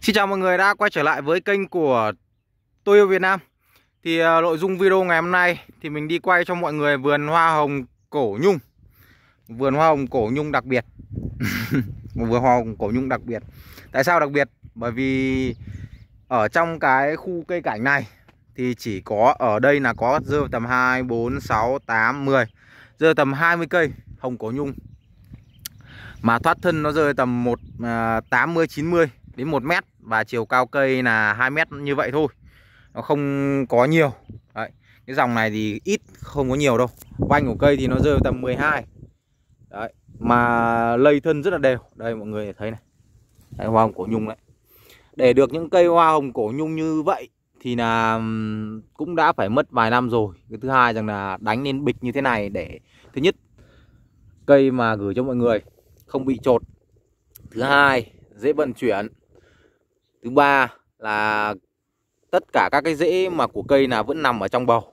Xin chào mọi người đã quay trở lại với kênh của tôi yêu Việt Nam Thì à, nội dung video ngày hôm nay thì mình đi quay cho mọi người vườn hoa hồng cổ nhung Vườn hoa hồng cổ nhung đặc biệt Vườn hoa hồng cổ nhung đặc biệt Tại sao đặc biệt? Bởi vì ở trong cái khu cây cảnh này thì chỉ có ở đây là có dơ tầm 2, 4, 6, 8, 10 Dơ tầm 20 cây hồng cổ nhung Mà thoát thân nó rơi tầm 1, uh, 80, 90 đến 1 mét và chiều cao cây là 2 mét như vậy thôi nó không có nhiều Đấy. cái dòng này thì ít không có nhiều đâu quanh của cây thì nó rơi tầm 12 Đấy. mà lây thân rất là đều đây mọi người thấy này đấy, hoa hồng cổ nhung đấy để được những cây hoa hồng cổ nhung như vậy thì là cũng đã phải mất vài năm rồi cái thứ hai rằng là đánh lên bịch như thế này để thứ nhất cây mà gửi cho mọi người không bị trột thứ hai dễ vận chuyển thứ ba là tất cả các cái rễ mà của cây là vẫn nằm ở trong bầu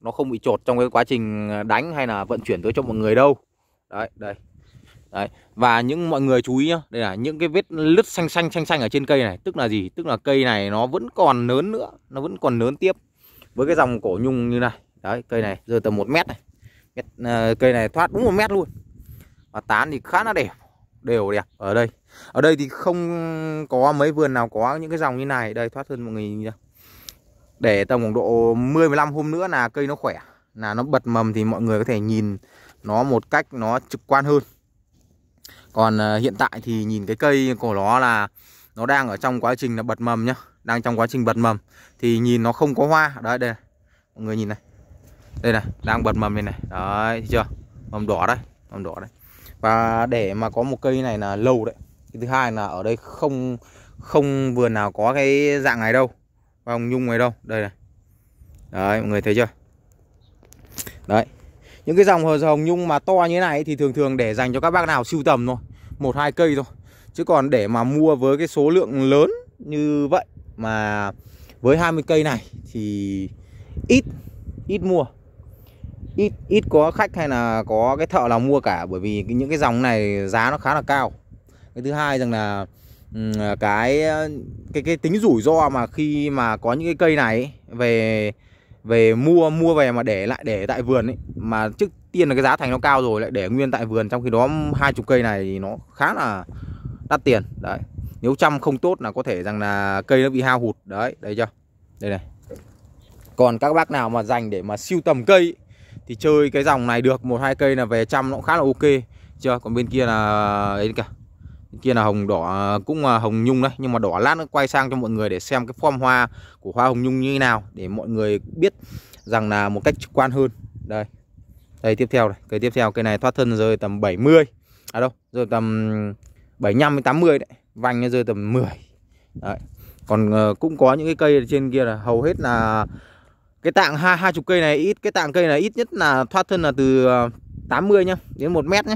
nó không bị trột trong cái quá trình ờ, đánh hay là vận chuyển tới cho mọi người đâu đấy đây đấy và những mọi người chú ý nhá đây là những cái vết lứt xanh xanh xanh xanh ở trên cây này tức là gì tức là cây này nó vẫn còn lớn nữa nó vẫn còn lớn tiếp với cái dòng cổ nhung như này đấy cây này giờ tầm một mét này ờ, cây này thoát đúng một mét luôn và tán thì khá là đẹp đều đẹp ở đây ở đây thì không có mấy vườn nào có những cái dòng như này đây thoát hơn mọi người nhìn ra để tầm khoảng độ 10 15 hôm nữa là cây nó khỏe là nó bật mầm thì mọi người có thể nhìn nó một cách nó trực quan hơn còn ờ, hiện tại thì nhìn cái cây của nó là nó đang ở trong quá trình là bật mầm nhá đang trong quá trình bật mầm thì nhìn nó không có hoa đấy đây mọi người nhìn này đây này đang bật mầm này này đấy thấy chưa mầm đỏ đấy mầm đỏ đấy và để mà có một cây này là lâu đấy thứ hai là ở đây không không vườn nào có cái dạng này đâu vòng nhung này đâu đây này đấy mọi người thấy chưa đấy những cái dòng hồng nhung mà to như thế này thì thường thường để dành cho các bác nào sưu tầm thôi một hai cây thôi chứ còn để mà mua với cái số lượng lớn như vậy mà với 20 cây này thì ít ít mua ít ít có khách hay là có cái thợ nào mua cả bởi vì những cái dòng này giá nó khá là cao cái thứ hai rằng là à, cái cái cái tính rủi ro mà khi mà có những cái cây này về về mua mua về mà để lại để tại vườn ấy mà trước tiên là cái giá thành nó cao rồi lại để nguyên tại vườn trong khi đó hai chục cây này thì nó khá là đắt tiền đấy nếu chăm không tốt là có thể rằng là cây nó bị hao hụt đấy đây chưa đây này còn các bác nào mà dành để mà siêu tầm cây thì chơi cái dòng này được một hai cây là về chăm nó cũng khá là ok chưa còn bên kia là đấy à, cả kia là hồng đỏ à, cũng là hồng nhung đấy nhưng mà đỏ lát nó quay sang cho mọi người để xem cái form hoa của hoa hồng nhung như thế nào để mọi người biết rằng là một cách trực quan hơn đây đây tiếp theo này cây tiếp theo cây này thoát thân rơi tầm 70 à đâu rơi tầm 75 đến mươi đấy vành rơi tầm 10 đấy. còn uh, cũng có những cái cây trên kia là hầu hết là cái tạng hai hai chục cây này ít cái tạng cây này ít nhất là thoát thân là từ 80 ờ, nhá đến một mét nhá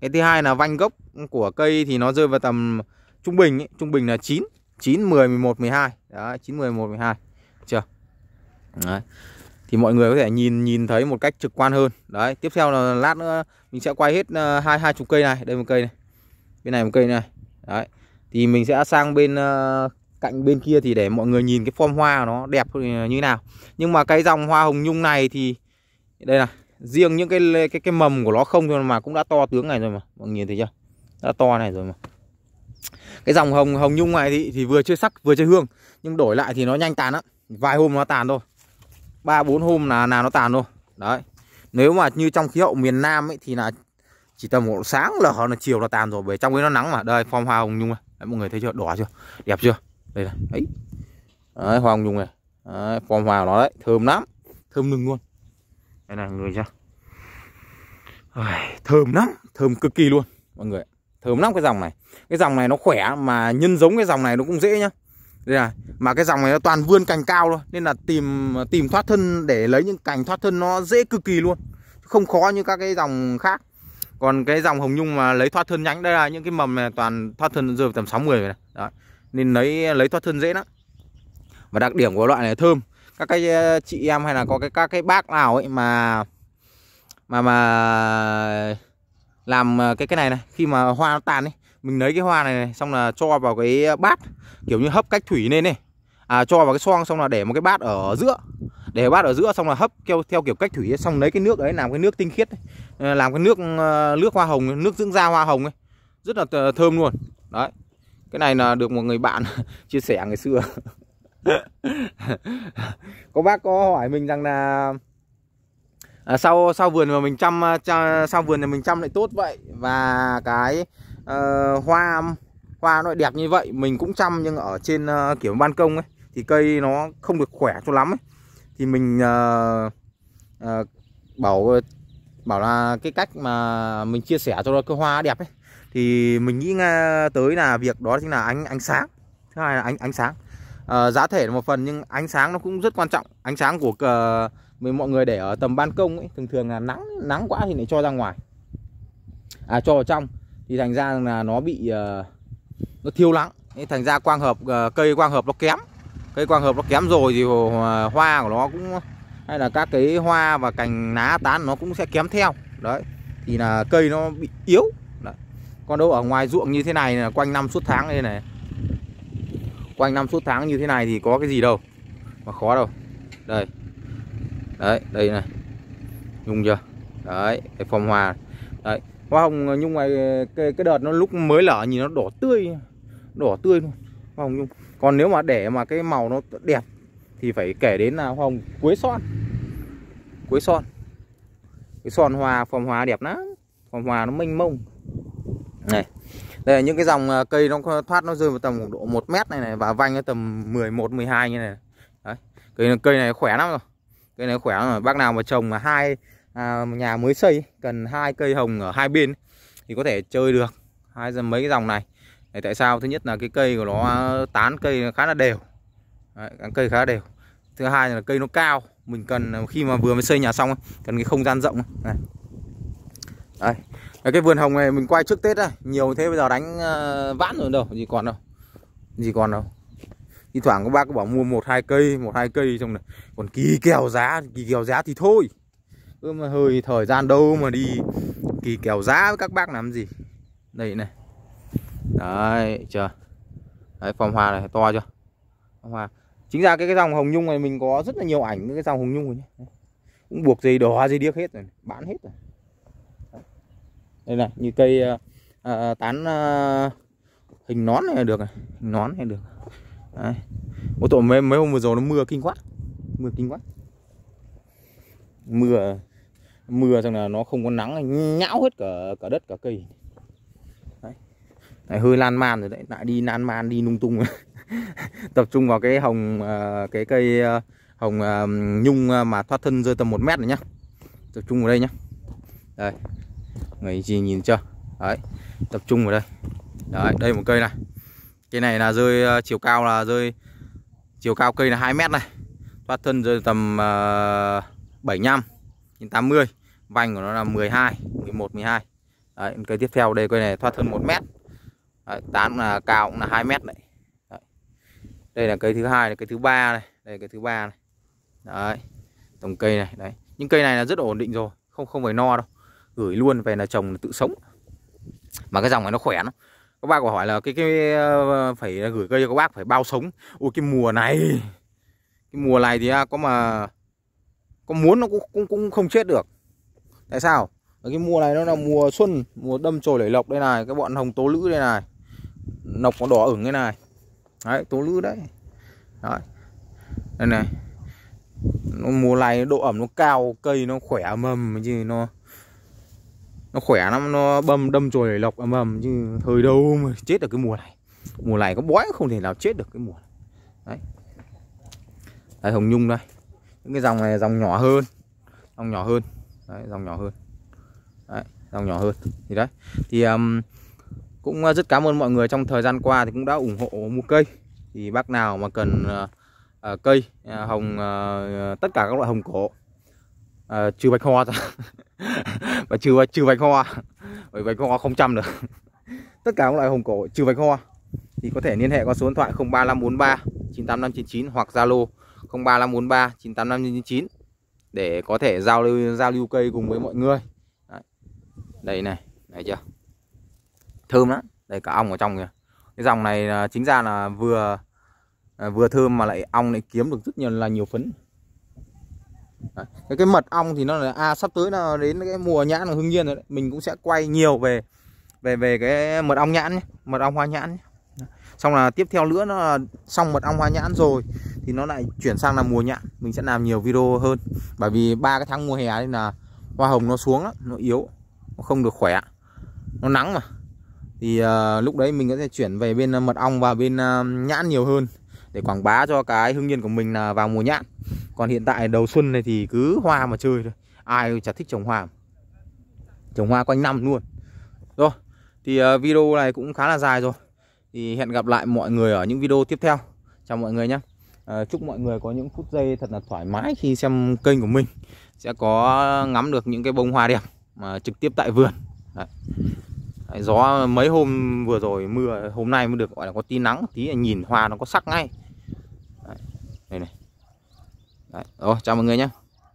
cái thứ hai là vanh gốc của cây thì nó rơi vào tầm trung bình ấy. trung bình là 9 9 10 11 12 đó 9 10 11 12 chưa đấy. thì mọi người có thể nhìn nhìn thấy một cách trực quan hơn đấy tiếp theo là lát nữa mình sẽ quay hết ờ, hai hai chục cây này đây một cây này bên này một cây này đấy thì mình sẽ sang bên ờ, cạnh bên kia thì để mọi người nhìn cái form hoa nó đẹp ờ, như nào nhưng mà cái dòng hoa hồng nhung này thì đây là riêng những cái cái cái mầm của nó không thôi mà cũng đã to tướng này rồi mà mọi người nhìn thấy chưa đã to này rồi mà cái dòng hồng hồng nhung này thì, thì vừa chơi sắc vừa chơi hương nhưng đổi lại thì nó nhanh tàn lắm vài hôm nó tàn thôi ba bốn hôm là là nó tàn thôi đấy nếu mà như trong khí hậu miền Nam ấy thì là chỉ tầm một sáng là nó chiều là tàn rồi về trong ấy nó nắng mà đây phong hoa hồng nhung này mọi người thấy chưa đỏ chưa đẹp chưa đây này ấy đấy, hoa hồng nhung này đấy, phong hoa của nó đấy thơm lắm thơm lưng luôn đây này người chưa Ôi, thơm lắm thơm cực kỳ luôn mọi người thơm lắm cái dòng này cái dòng này nó khỏe mà nhân giống cái dòng này nó cũng dễ nhá đây là mà cái dòng này nó toàn vươn cành cao luôn nên là tìm tìm thoát thân để lấy những cành thoát thân nó dễ cực kỳ luôn không khó như các cái dòng khác còn cái dòng hồng nhung mà lấy thoát thân nhánh đây là những cái mầm này toàn thoát thân rơi tầm 60 rồi Đó. nên lấy lấy thoát thân dễ lắm và đặc điểm của loại này thơm các cái ờ, chị em hay là có cái các cái bác nào ấy mà mà mà làm ờ, cái cái này này khi mà hoa nó tàn ấy mình lấy cái hoa này, này xong là cho vào cái bát kiểu như hấp cách thủy lên này à, cho vào cái xoong xong là để một cái bát ở giữa để bát ở giữa xong là hấp theo, theo kiểu cách thủy ấy. xong lấy cái nước đấy làm cái nước tinh khiết ấy. Ờ, làm cái nước ờ, nước hoa hồng nước dưỡng da hoa hồng ấy rất là thơm luôn đấy cái này là được một người bạn chia sẻ ngày xưa có bác có hỏi mình rằng là à, sau sau vườn mà mình chăm à, sau vườn thì mình chăm lại tốt vậy và cái uh, hoa hoa nó đẹp như vậy mình cũng chăm nhưng ở trên uh, kiểu ban công ấy thì cây nó không được khỏe cho lắm ấy. thì mình uh, uh, bảo bảo là cái cách mà mình chia sẻ cho nó cái hoa đẹp ấy thì mình nghĩ tới là việc đó chính là ánh ánh sáng thứ hai là ánh ánh sáng à, giá thể là một phần nhưng ánh sáng nó cũng rất quan trọng ánh sáng của uh, mình mọi người để ở tầm ban công ấy thường thường là nắng nắng quá thì lại cho ra ngoài à cho vào trong thì thành ra là nó bị uh, nó thiêu nắng, thành ra quang hợp uh, cây quang hợp nó kém cây quang hợp nó kém rồi thì ờ, hoa của nó cũng hay là các cái hoa và cành lá tán nó cũng sẽ kém theo đấy thì là cây nó bị yếu đấy. còn đâu ở ngoài ruộng như thế này là quanh năm suốt tháng đây này quanh năm suốt tháng như thế này thì có cái gì đâu mà khó đâu đây đấy đây này nhung chưa đấy cái phong hoa đấy hoa hồng ờ, nhung này cái, cái đợt nó lúc mới lở nhìn nó đỏ tươi đỏ tươi luôn hoa hồng nhung còn nếu mà để mà cái màu nó đẹp thì phải kể đến là hoa hồng quế son quế son cái son hoa phong hoa đẹp lắm phong hoa nó mênh mông này đây là những cái dòng ờ, cây nó thoát nó rơi vào tầm độ 1 mét này này và vanh nó tầm 11 12 như này. Đấy. Cây cây này khỏe lắm rồi cây này khỏe mà bác nào mà trồng mà hai à, nhà mới xây cần hai cây hồng ở hai bên thì có thể chơi được hai mấy cái dòng này để tại sao thứ nhất là cái cây của nó tán cây khá là đều Đấy, cây khá là đều thứ hai là cây nó cao mình cần à, khi mà vừa mới xây nhà xong cần cái không gian rộng này Đấy. cái vườn hồng này mình quay trước tết này nhiều thế bây giờ đánh à, vãn rồi đâu gì còn đâu gì còn đâu thi thoảng các bác cứ bảo mua một hai cây một hai cây xong này còn kỳ kèo giá kỳ kèo giá thì thôi ư mà hơi thời gian đâu mà đi kỳ kèo giá với các bác làm gì đây này đấy chờ đấy phong hoa này to chưa phong hoa chính ra cái cái dòng hồng nhung này mình có rất là nhiều ảnh cái dòng hồng nhung này nhé. cũng buộc dây đỏ dây điếc hết rồi bán hết rồi đây này như cây à, tán à, hình nón này được này hình nón này được đấy ô tô mấy mấy hôm vừa rồi nó mưa kinh quá mưa kinh quá mưa mưa xong là nó không có nắng nhão hết cả cả đất cả cây đấy. Đấy, hơi lan man rồi đấy lại đi lan man đi lung tung tập trung vào cái hồng à, cái cây à, hồng à, nhung mà thoát thân rơi tầm một mét này nhá tập trung vào đây nhá đây người gì nhìn chưa đấy tập trung vào đây đấy đây một cây này Cây này là rơi ờ, chiều cao là rơi chiều cao cây là 2 mét này. Thoát thân rơi tầm uh, 75 đến 80. Vành của nó là 12, 11, 12. Đấy, cây tiếp theo đây cây này thoát thân 1 mét. Đấy, tán là cao cũng là 2 mét đấy. đấy. Đây là cây thứ hai là cây thứ ba này, đây cây thứ ba này. Đấy. Tổng cây này đấy. Những cây này là rất ổn định rồi, không không phải no đâu. Gửi luôn về là trồng là tự sống. Mà cái dòng này nó khỏe lắm các bác có hỏi là cái cái ờ, phải gửi cây cho các bác phải bao sống ui cái mùa này cái mùa này thì à, có mà có muốn nó cũng cũng cũng không chết được tại sao cái mùa này nó là mùa xuân mùa đâm chồi lẩy lộc đây này cái bọn hồng tố lữ đây này nọc có đỏ ửng đây này đấy tố lữ đấy đấy đây này mùa này độ ẩm nó cao cây nó khỏe mầm gì nó nó khỏe lắm nó bầm đâm chồi lọc ầm ầm chứ thời đâu mà chết được cái mùa này mùa này có bói không thể nào chết được cái mùa này. đấy đây hồng nhung đây những cái dòng này dòng nhỏ hơn dòng nhỏ hơn đấy, dòng nhỏ hơn đấy, dòng nhỏ hơn thì đấy thì um, cũng à, rất cảm ơn mọi người trong thời gian qua thì cũng đã ủng hộ mua cây thì bác nào mà cần uh, uh cây uh, hồng uh, tất cả các loại hồng cổ à, trừ bạch hoa ra và trừ trừ bạch hoa bởi bạch hoa không trăm được tất cả các loại hồng cổ trừ bạch hoa thì có thể liên hệ qua số điện thoại 03543 98599 hoặc Zalo 03543 98599 để có thể giao lưu giao lưu cây cùng với mọi người. Đấy. Đây này, thấy chưa? Thơm lắm. Đây cả ong ở trong kìa. Cái dòng này à, chính ra là vừa à, vừa thơm mà lại ong lại kiếm được rất nhiều là nhiều phấn. Cái, cái mật ong thì nó là à, sắp tới là đến cái mùa nhãn là hương nhiên rồi đấy. mình cũng sẽ quay nhiều về về về cái mật ong nhãn nhé. mật ong hoa nhãn nhé. xong là tiếp theo nữa nó là xong mật ong hoa nhãn rồi thì nó lại chuyển sang là mùa nhãn mình sẽ làm nhiều video hơn bởi vì ba cái tháng mùa hè đây là hoa hồng nó xuống nó yếu nó không được khỏe nó nắng mà thì uh, lúc đấy mình có thể chuyển về bên mật ong và bên uh, nhãn nhiều hơn để quảng bá cho cái hương nhiên của mình là vào mùa nhãn còn hiện tại đầu xuân này thì cứ hoa mà chơi thôi ai chả thích trồng hoa trồng hoa quanh năm luôn rồi thì ờ, video này cũng khá là dài rồi thì hẹn gặp lại mọi người ở những video tiếp theo chào mọi người nhé ờ, chúc mọi người có những phút giây thật là thoải mái khi xem kênh của mình sẽ có ngắm được những cái bông hoa đẹp mà trực tiếp tại vườn Đấy, gió mấy hôm vừa rồi mưa hôm nay mới được gọi là có tí nắng tí là nhìn hoa nó có sắc ngay đây này Đấy. rồi chào mọi người nhé